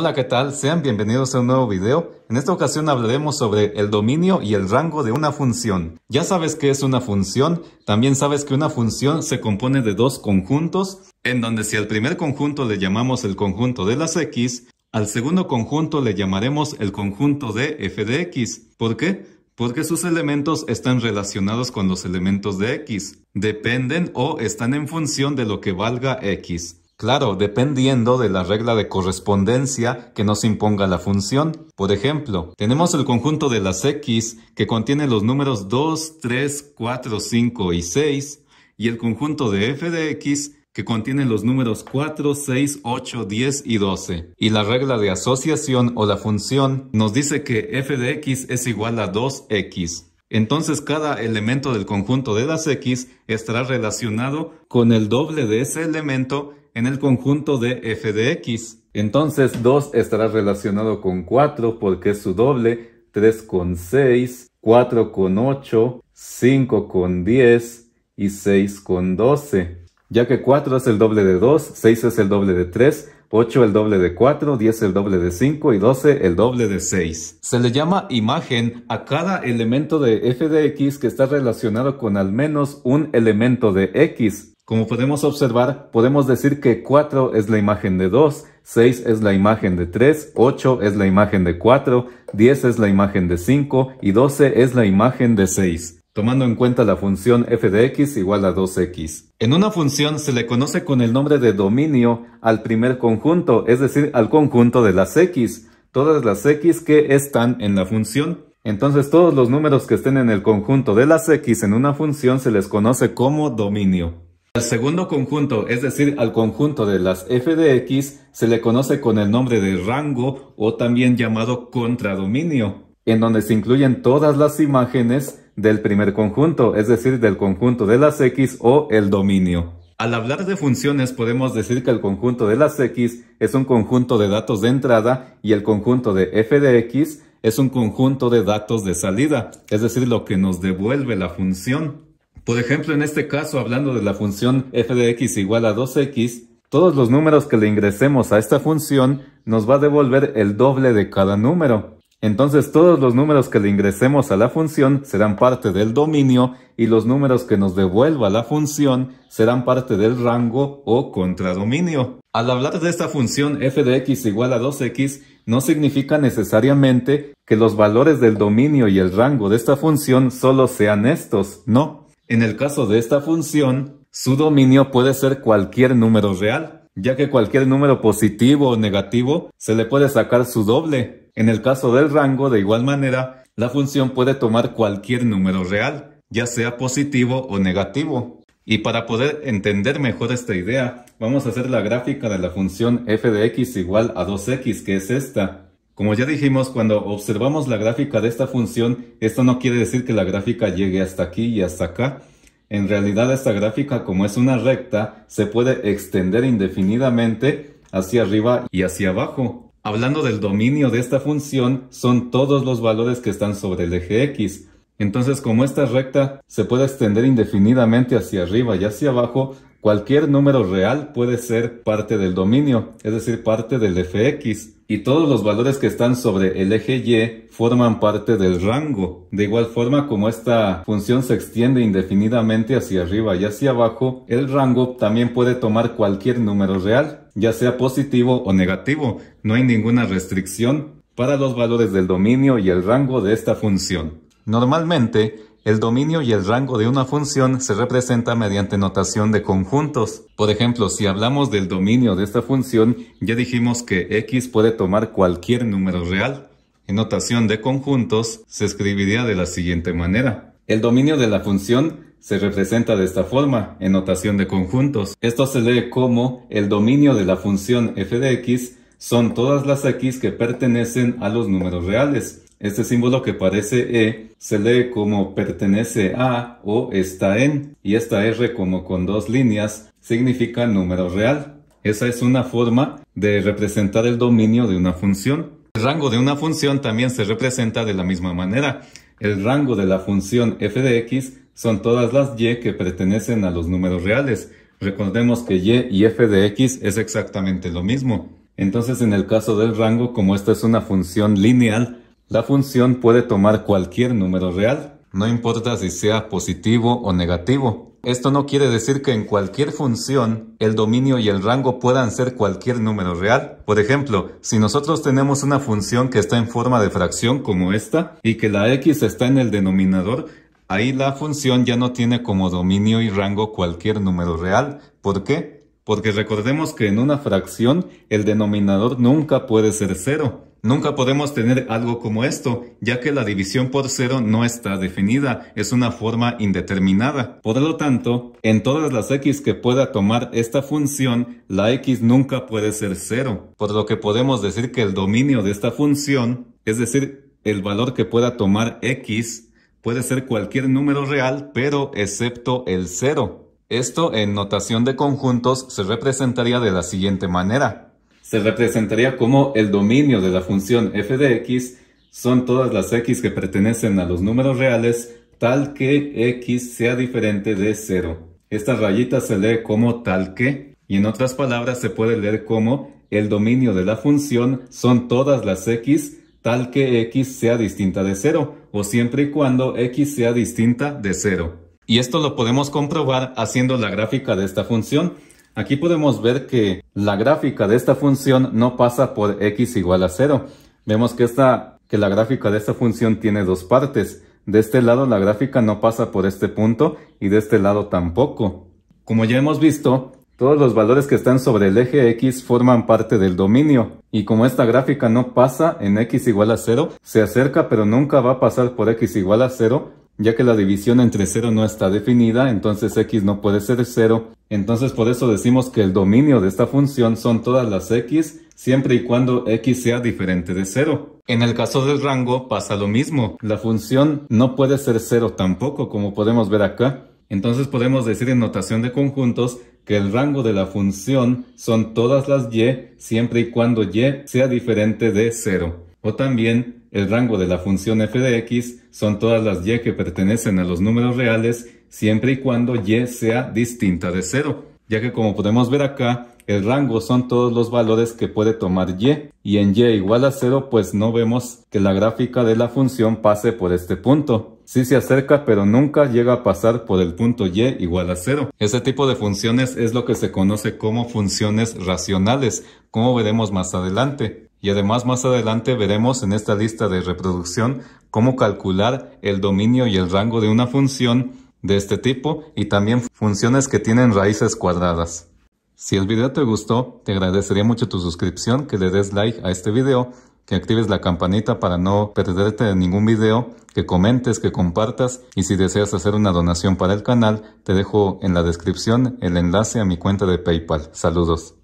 Hola, ¿qué tal? Sean bienvenidos a un nuevo video. En esta ocasión hablaremos sobre el dominio y el rango de una función. Ya sabes qué es una función, también sabes que una función se compone de dos conjuntos, en donde si al primer conjunto le llamamos el conjunto de las x, al segundo conjunto le llamaremos el conjunto de f de x. ¿Por qué? Porque sus elementos están relacionados con los elementos de x, dependen o están en función de lo que valga x. Claro, dependiendo de la regla de correspondencia que nos imponga la función. Por ejemplo, tenemos el conjunto de las x que contiene los números 2, 3, 4, 5 y 6 y el conjunto de f de x que contiene los números 4, 6, 8, 10 y 12. Y la regla de asociación o la función nos dice que f de x es igual a 2x. Entonces cada elemento del conjunto de las x estará relacionado con el doble de ese elemento en el conjunto de f de x. Entonces 2 estará relacionado con 4 porque es su doble, 3 con 6, 4 con 8, 5 con 10 y 6 con 12. Ya que 4 es el doble de 2, 6 es el doble de 3, 8 el doble de 4, 10 el doble de 5 y 12 el doble de 6. Se le llama imagen a cada elemento de f de x que está relacionado con al menos un elemento de x. Como podemos observar, podemos decir que 4 es la imagen de 2, 6 es la imagen de 3, 8 es la imagen de 4, 10 es la imagen de 5 y 12 es la imagen de 6, tomando en cuenta la función f de x igual a 2x. En una función se le conoce con el nombre de dominio al primer conjunto, es decir, al conjunto de las x, todas las x que están en la función. Entonces todos los números que estén en el conjunto de las x en una función se les conoce como dominio. Al segundo conjunto, es decir, al conjunto de las f de x, se le conoce con el nombre de rango o también llamado contradominio, en donde se incluyen todas las imágenes del primer conjunto, es decir, del conjunto de las x o el dominio. Al hablar de funciones podemos decir que el conjunto de las x es un conjunto de datos de entrada y el conjunto de f de x es un conjunto de datos de salida, es decir, lo que nos devuelve la función. Por ejemplo, en este caso, hablando de la función f de x igual a 2x, todos los números que le ingresemos a esta función nos va a devolver el doble de cada número. Entonces todos los números que le ingresemos a la función serán parte del dominio y los números que nos devuelva la función serán parte del rango o contradominio. Al hablar de esta función f de x igual a 2x, no significa necesariamente que los valores del dominio y el rango de esta función solo sean estos, no. En el caso de esta función, su dominio puede ser cualquier número real, ya que cualquier número positivo o negativo se le puede sacar su doble. En el caso del rango, de igual manera, la función puede tomar cualquier número real, ya sea positivo o negativo. Y para poder entender mejor esta idea, vamos a hacer la gráfica de la función f de x igual a 2x, que es esta. Como ya dijimos, cuando observamos la gráfica de esta función, esto no quiere decir que la gráfica llegue hasta aquí y hasta acá. En realidad esta gráfica, como es una recta, se puede extender indefinidamente hacia arriba y hacia abajo. Hablando del dominio de esta función, son todos los valores que están sobre el eje X. Entonces, como esta recta se puede extender indefinidamente hacia arriba y hacia abajo, Cualquier número real puede ser parte del dominio, es decir, parte del fx, y todos los valores que están sobre el eje y forman parte del rango. De igual forma como esta función se extiende indefinidamente hacia arriba y hacia abajo, el rango también puede tomar cualquier número real, ya sea positivo o negativo, no hay ninguna restricción para los valores del dominio y el rango de esta función. Normalmente, el dominio y el rango de una función se representa mediante notación de conjuntos. Por ejemplo, si hablamos del dominio de esta función, ya dijimos que x puede tomar cualquier número real. En notación de conjuntos se escribiría de la siguiente manera. El dominio de la función se representa de esta forma, en notación de conjuntos. Esto se lee como el dominio de la función f de x son todas las x que pertenecen a los números reales. Este símbolo que parece E se lee como pertenece a o está en y esta R como con dos líneas significa número real. Esa es una forma de representar el dominio de una función. El rango de una función también se representa de la misma manera. El rango de la función f de x son todas las y que pertenecen a los números reales. Recordemos que y y f de x es exactamente lo mismo. Entonces en el caso del rango, como esta es una función lineal, la función puede tomar cualquier número real, no importa si sea positivo o negativo. Esto no quiere decir que en cualquier función el dominio y el rango puedan ser cualquier número real. Por ejemplo, si nosotros tenemos una función que está en forma de fracción como esta y que la x está en el denominador, ahí la función ya no tiene como dominio y rango cualquier número real. ¿Por qué? Porque recordemos que en una fracción el denominador nunca puede ser cero. Nunca podemos tener algo como esto, ya que la división por cero no está definida, es una forma indeterminada. Por lo tanto, en todas las x que pueda tomar esta función, la x nunca puede ser cero, por lo que podemos decir que el dominio de esta función, es decir, el valor que pueda tomar x, puede ser cualquier número real, pero excepto el cero. Esto en notación de conjuntos se representaría de la siguiente manera se representaría como el dominio de la función f de x son todas las x que pertenecen a los números reales tal que x sea diferente de 0. Esta rayita se lee como tal que y en otras palabras se puede leer como el dominio de la función son todas las x tal que x sea distinta de 0 o siempre y cuando x sea distinta de 0. Y esto lo podemos comprobar haciendo la gráfica de esta función. Aquí podemos ver que la gráfica de esta función no pasa por x igual a 0. Vemos que, esta, que la gráfica de esta función tiene dos partes. De este lado la gráfica no pasa por este punto y de este lado tampoco. Como ya hemos visto, todos los valores que están sobre el eje X forman parte del dominio, y como esta gráfica no pasa en X igual a 0, se acerca pero nunca va a pasar por X igual a 0, ya que la división entre 0 no está definida, entonces x no puede ser 0. Entonces por eso decimos que el dominio de esta función son todas las x, siempre y cuando x sea diferente de 0. En el caso del rango pasa lo mismo. La función no puede ser 0 tampoco, como podemos ver acá. Entonces podemos decir en notación de conjuntos que el rango de la función son todas las y, siempre y cuando y sea diferente de 0. O también, el rango de la función f de x son todas las y que pertenecen a los números reales siempre y cuando y sea distinta de 0, ya que como podemos ver acá, el rango son todos los valores que puede tomar y, y en y igual a 0 pues no vemos que la gráfica de la función pase por este punto. si se acerca pero nunca llega a pasar por el punto y igual a 0. ese tipo de funciones es lo que se conoce como funciones racionales, como veremos más adelante. Y además más adelante veremos en esta lista de reproducción cómo calcular el dominio y el rango de una función de este tipo y también funciones que tienen raíces cuadradas. Si el video te gustó, te agradecería mucho tu suscripción, que le des like a este video, que actives la campanita para no perderte de ningún video, que comentes, que compartas y si deseas hacer una donación para el canal, te dejo en la descripción el enlace a mi cuenta de PayPal. Saludos.